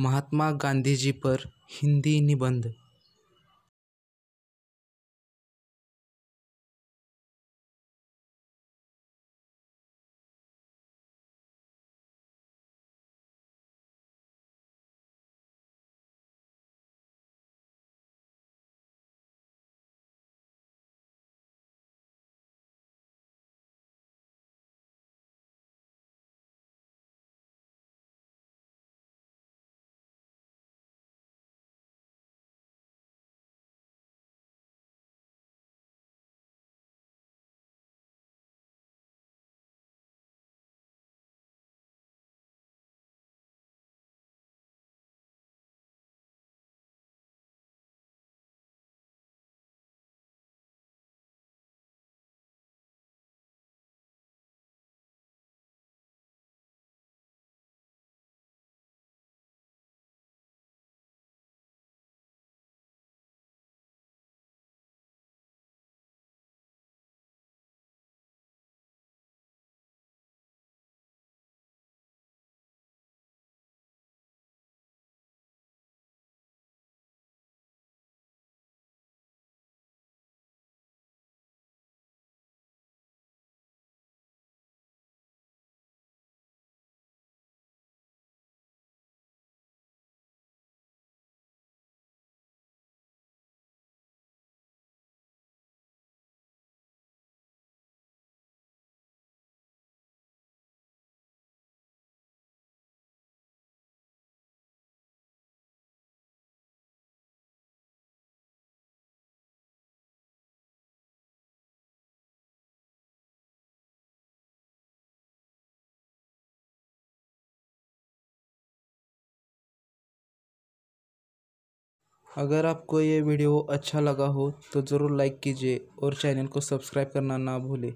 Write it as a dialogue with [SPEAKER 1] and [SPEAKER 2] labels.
[SPEAKER 1] महात्मा गांधी जी पर हिंदी निबंध अगर आपको ये वीडियो अच्छा लगा
[SPEAKER 2] हो तो ज़रूर लाइक कीजिए और चैनल को सब्सक्राइब करना ना भूलें